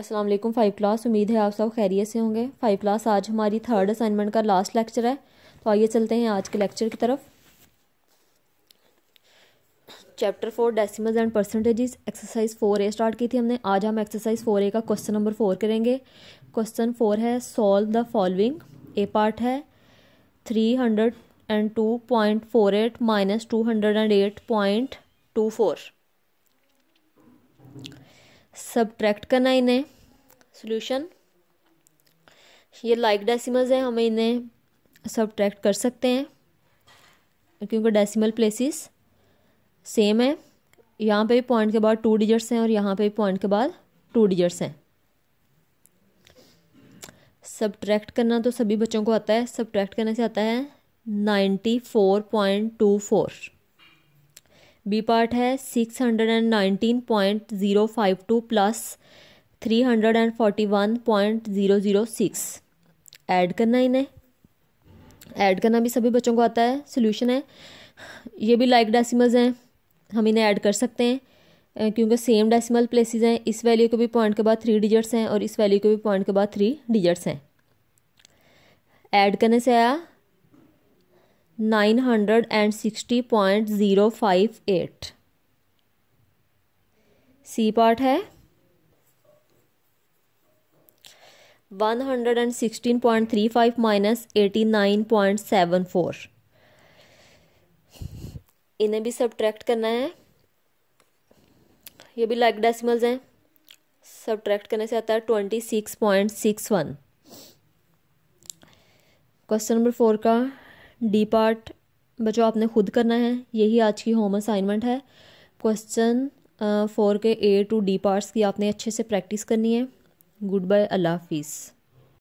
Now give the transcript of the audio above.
अस्सलाम वालेकुम five class उम्मीद है आप सब खैरियत से होंगे फाइव क्लास आज हमारी थर्ड असाइनमेंट का लास्ट लेक्चर है तो आइए चलते हैं आज के लेक्चर की तरफ chapter four decimals and percentages exercise four A start की थी हमने आज हम एक्सरसाइज फोर ए का क्वेश्चन नंबर फोर करेंगे क्वेश्चन फोर है solve the following A part है three hundred and two point four eight minus two hundred and eight point two four subtract करना है इन्हें सोल्यूशन ये लाइक डेसिमल्स हैं हम इन्हें सब्ट्रैक्ट कर सकते हैं क्योंकि डेसिमल प्लेसेस सेम है यहाँ पे भी पॉइंट के बाद टू डिजिट्स हैं और यहाँ पे भी पॉइंट के बाद टू डिजिट्स हैं सब्ट्रैक्ट करना तो सभी बच्चों को आता है सब्ट्रैक्ट करने से आता है ninety four point two four B part है six hundred and nineteen point zero five two plus three hundred and forty one point zero zero six add करना इन्हें ऐड करना भी सभी बच्चों को आता है सोल्यूशन है ये भी लाइक डेसिमल्स हैं हम इन्हें ऐड कर सकते हैं क्योंकि सेम डेसिमल प्लेसेस हैं इस वैल्यू के भी पॉइंट के बाद थ्री डिजिट्स हैं और इस वैल्यू के भी पॉइंट के बाद थ्री डिजिट्स हैं ऐड करने से आया nine hundred and sixty point zero five eight C part है one hundred and sixteen point three five minus eighty nine point seven four इन्हें भी सब्ट्रैक्ट करना है ये भी लाइक डेसिमल्स हैं सब्ट्रैक्ट करने से आता है twenty six point six one question number four का डी पार्ट बच्चों आपने खुद करना है यही आज की होम असाइनमेंट है क्वेश्चन फोर uh, के ए टू डी पार्ट्स की आपने अच्छे से प्रैक्टिस करनी है गुड बाय अल्लाह हाफिज़